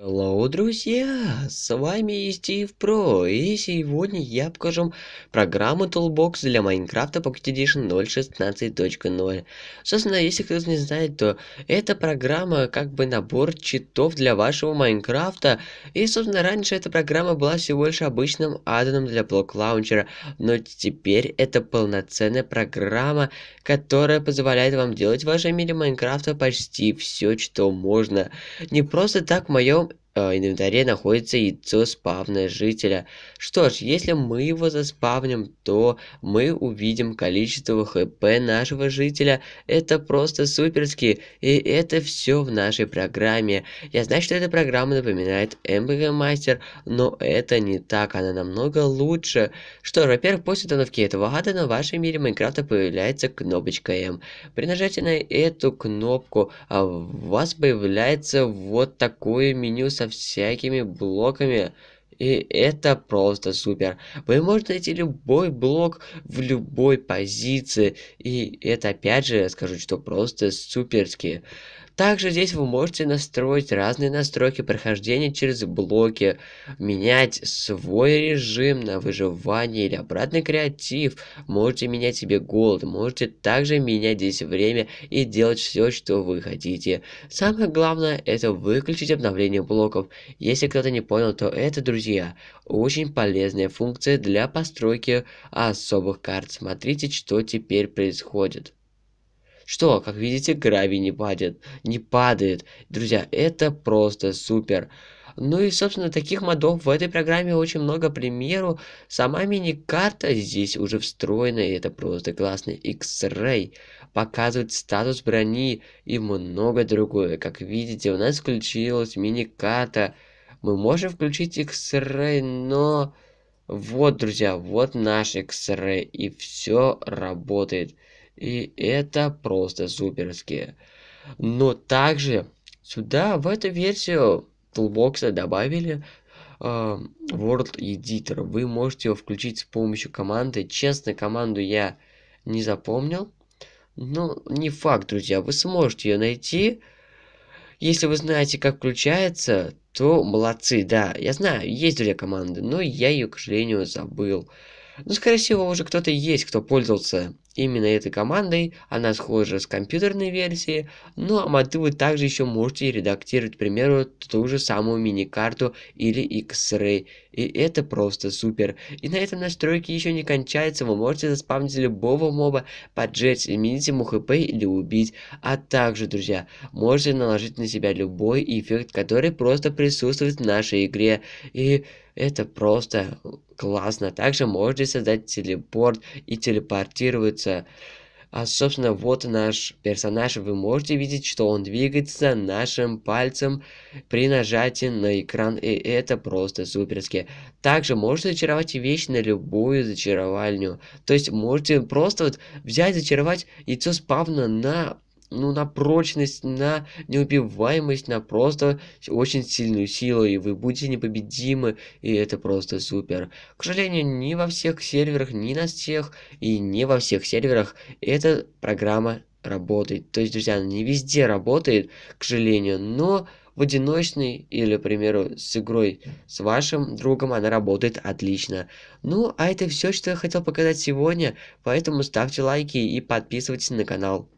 Hello. Hello, друзья! С вами Стив Про, и сегодня я покажу программу Toolbox для Minecraft Pocket Edition 0.16.0. Собственно, если кто-то не знает, то эта программа как бы набор читов для вашего Майнкрафта, и, собственно, раньше эта программа была всего лишь обычным аддоном для блок лаунчера, но теперь это полноценная программа, которая позволяет вам делать в вашем мире Майнкрафта почти все, что можно. Не просто так в моем Э, инвентаре находится яйцо спавна жителя. Что ж, если мы его заспавним, то мы увидим количество хп нашего жителя. Это просто суперски, и это все в нашей программе. Я знаю, что эта программа напоминает MBG Master, но это не так, она намного лучше. Что ж, во-первых, после установки этого ада на вашем мире Майнкрафта появляется кнопочка M. При нажатии на эту кнопку а у вас появляется вот такое меню со со всякими блоками. И это просто супер. Вы можете найти любой блок в любой позиции. И это опять же, я скажу, что просто суперски. Также здесь вы можете настроить разные настройки прохождения через блоки, менять свой режим на выживание или обратный креатив. Можете менять себе голод, можете также менять здесь время и делать все, что вы хотите. Самое главное это выключить обновление блоков. Если кто-то не понял, то это, друзья, очень полезная функция для постройки особых карт. Смотрите, что теперь происходит что, как видите, гравий не падает. Не падает. Друзья, это просто супер. Ну и, собственно, таких модов в этой программе очень много. К примеру, сама мини-карта здесь уже встроена, и это просто классный X-Ray. Показывает статус брони и много другое. Как видите, у нас включилась мини-карта. Мы можем включить X-Ray, но... Вот, друзья, вот наш X-Ray, и все работает. И это просто суперски. Но также сюда, в эту версию Toolbox добавили э, а, World Editor. Вы можете его включить с помощью команды. Честно, команду я не запомнил. Но ну, не факт, друзья. Вы сможете ее найти. Если вы знаете, как включается, то молодцы, да. Я знаю, есть две команды, но я ее, к сожалению, забыл. Ну, скорее всего, уже кто-то есть, кто пользовался именно этой командой, она схожа с компьютерной версией, ну а вы также еще можете редактировать, к примеру, ту же самую мини-карту или X-Ray, и это просто супер. И на этом настройки еще не кончаются, вы можете заспавнить любого моба, поджечь, изменить ему хп или убить, а также, друзья, можете наложить на себя любой эффект, который просто присутствует в нашей игре, и это просто классно. Также можете создать телепорт и телепортироваться двигаться. А, собственно, вот наш персонаж, вы можете видеть, что он двигается нашим пальцем при нажатии на экран, и это просто суперски. Также можете зачаровать вещь на любую зачаровальню, то есть можете просто вот взять, зачаровать яйцо спавна на ну, на прочность, на неубиваемость, на просто очень сильную силу, и вы будете непобедимы, и это просто супер. К сожалению, не во всех серверах, не на всех, и не во всех серверах эта программа работает. То есть, друзья, она не везде работает, к сожалению, но в одиночной или, к примеру, с игрой с вашим другом она работает отлично. Ну, а это все, что я хотел показать сегодня, поэтому ставьте лайки и подписывайтесь на канал.